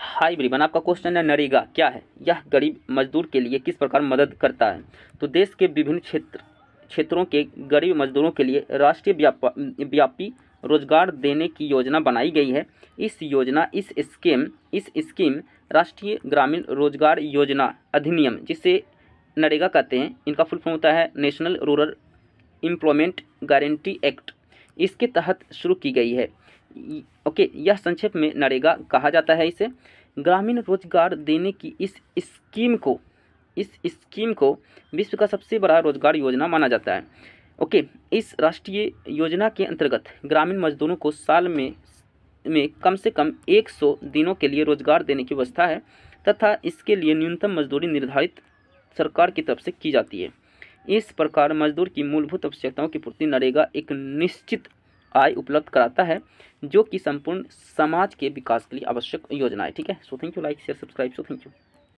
high ब्रीबन आपका question है नरेगा क्या है यह गरीब मजदूर के लिए किस प्रकार मदद करता है तो देश के विभिन्न क्षेत्र क्षेत्रों के गरीब मजदूरों के लिए राष्ट्रीय व्यापी रोजगार देने की योजना बनाई गई है इस योजना इस स्कीम इस स्कीम राष्ट्रीय ग्रामीण रोजगार योजना अधिनियम जिसे नरेगा कहते हैं इनका फुल फॉर्म होता है national rural employment guarantee act इसके तहत शुरू की गई है के यह संक्षेप में नरेगा कहा जाता है इसे ग्रामीण रोजगार देने की इस स्कीम को इस स्कीम को विश्व का सबसे बड़ा रोजगार योजना माना जाता है ओके इस राष्ट्रीय योजना के अंतर्गत ग्रामीण मजदूरों को साल में में कम से कम 100 दिनों के लिए रोजगार देने की व्यवस्था है तथा इसके लिए न्यूनतम मजदूरी निर्धारित सरकार की तरफ से की जाती है इस प्रकार मजदूर की मूलभूत आवश्यकताओं की पूर्ति नरेगा एक निश्चित आय उपलब्ध कराता है जो कि संपूर्ण समाज के विकास के लिए आवश्यक योजना है ठीक है so thank you like share subscribe so thank you